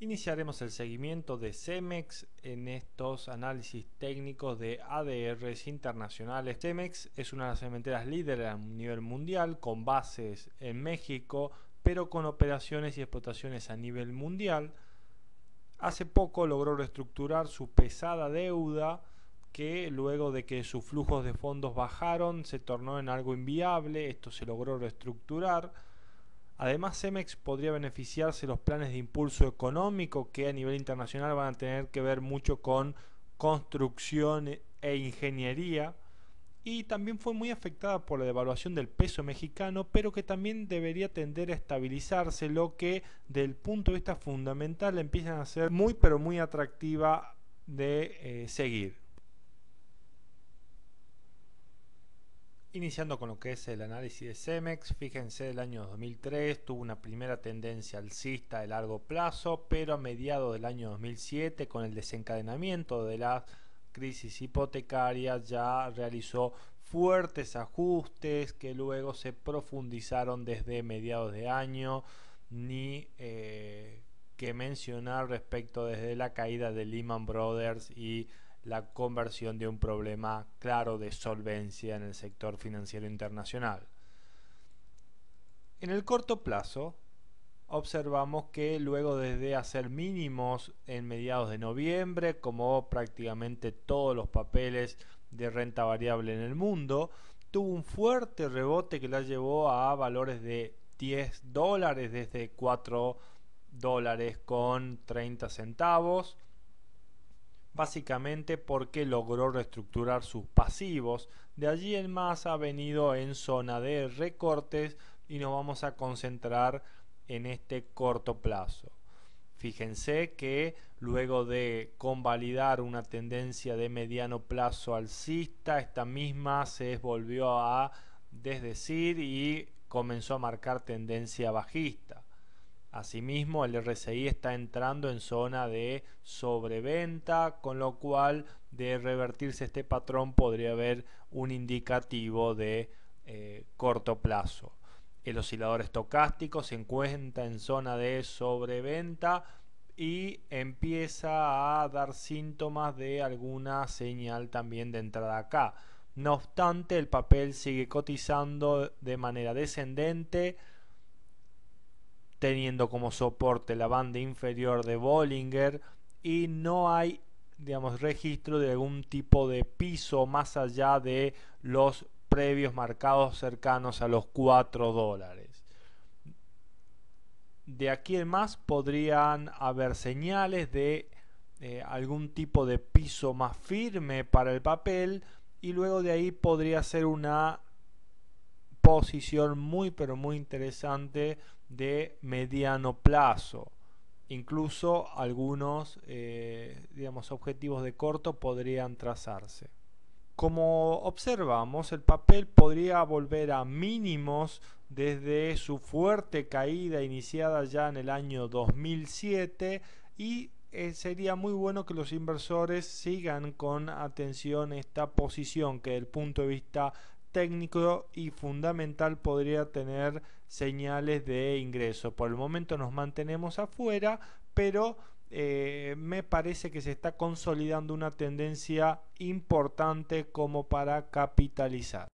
Iniciaremos el seguimiento de CEMEX en estos análisis técnicos de ADRs internacionales. CEMEX es una de las cementeras líderes a nivel mundial con bases en México, pero con operaciones y explotaciones a nivel mundial. Hace poco logró reestructurar su pesada deuda que luego de que sus flujos de fondos bajaron se tornó en algo inviable. Esto se logró reestructurar Además, Cemex podría beneficiarse de los planes de impulso económico que a nivel internacional van a tener que ver mucho con construcción e ingeniería. Y también fue muy afectada por la devaluación del peso mexicano, pero que también debería tender a estabilizarse, lo que del punto de vista fundamental empiezan a ser muy pero muy atractiva de eh, seguir. Iniciando con lo que es el análisis de Cemex, fíjense el año 2003 tuvo una primera tendencia alcista de largo plazo, pero a mediados del año 2007 con el desencadenamiento de la crisis hipotecaria ya realizó fuertes ajustes que luego se profundizaron desde mediados de año, ni eh, que mencionar respecto desde la caída de Lehman Brothers y la conversión de un problema claro de solvencia en el sector financiero internacional. En el corto plazo, observamos que luego desde hacer mínimos en mediados de noviembre, como prácticamente todos los papeles de renta variable en el mundo, tuvo un fuerte rebote que la llevó a valores de 10 dólares desde 4 dólares con 30 centavos básicamente porque logró reestructurar sus pasivos. De allí en más ha venido en zona de recortes y nos vamos a concentrar en este corto plazo. Fíjense que luego de convalidar una tendencia de mediano plazo alcista, esta misma se volvió a desdecir y comenzó a marcar tendencia bajista. Asimismo, el RSI está entrando en zona de sobreventa, con lo cual de revertirse este patrón podría haber un indicativo de eh, corto plazo. El oscilador estocástico se encuentra en zona de sobreventa y empieza a dar síntomas de alguna señal también de entrada acá. No obstante, el papel sigue cotizando de manera descendente teniendo como soporte la banda inferior de Bollinger y no hay digamos, registro de algún tipo de piso más allá de los previos marcados cercanos a los 4 dólares. De aquí en más podrían haber señales de eh, algún tipo de piso más firme para el papel y luego de ahí podría ser una posición muy pero muy interesante de mediano plazo. Incluso algunos eh, digamos, objetivos de corto podrían trazarse. Como observamos, el papel podría volver a mínimos desde su fuerte caída iniciada ya en el año 2007 y eh, sería muy bueno que los inversores sigan con atención esta posición que desde el punto de vista técnico y fundamental podría tener señales de ingreso. Por el momento nos mantenemos afuera, pero eh, me parece que se está consolidando una tendencia importante como para capitalizar.